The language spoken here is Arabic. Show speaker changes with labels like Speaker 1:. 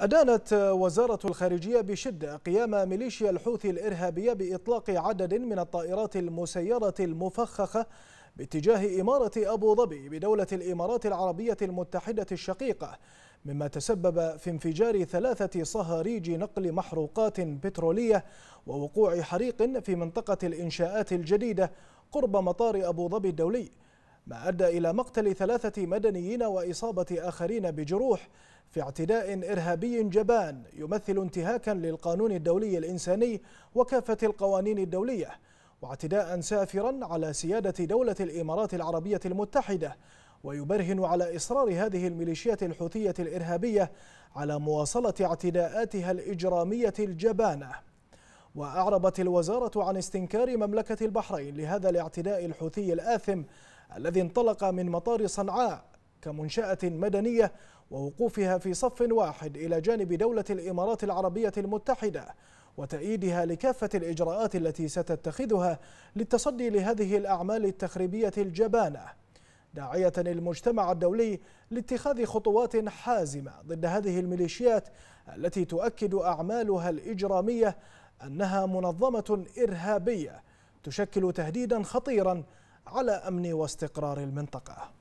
Speaker 1: أدانت وزارة الخارجية بشدة قيام ميليشيا الحوثي الإرهابية بإطلاق عدد من الطائرات المسيرة المفخخة باتجاه إمارة أبو ظبي بدولة الإمارات العربية المتحدة الشقيقة مما تسبب في انفجار ثلاثة صهاريج نقل محروقات بترولية ووقوع حريق في منطقة الإنشاءات الجديدة قرب مطار أبو ظبي الدولي ما أدى إلى مقتل ثلاثة مدنيين وإصابة آخرين بجروح في اعتداء إرهابي جبان يمثل انتهاكا للقانون الدولي الإنساني وكافة القوانين الدولية واعتداء سافرا على سيادة دولة الإمارات العربية المتحدة ويبرهن على إصرار هذه الميليشيات الحوثية الإرهابية على مواصلة اعتداءاتها الإجرامية الجبانة وأعربت الوزارة عن استنكار مملكة البحرين لهذا الاعتداء الحوثي الآثم الذي انطلق من مطار صنعاء كمنشأة مدنية ووقوفها في صف واحد إلى جانب دولة الإمارات العربية المتحدة وتأييدها لكافة الإجراءات التي ستتخذها للتصدي لهذه الأعمال التخريبية الجبانة داعية المجتمع الدولي لاتخاذ خطوات حازمة ضد هذه الميليشيات التي تؤكد أعمالها الإجرامية أنها منظمة إرهابية تشكل تهديدا خطيرا على أمن واستقرار المنطقة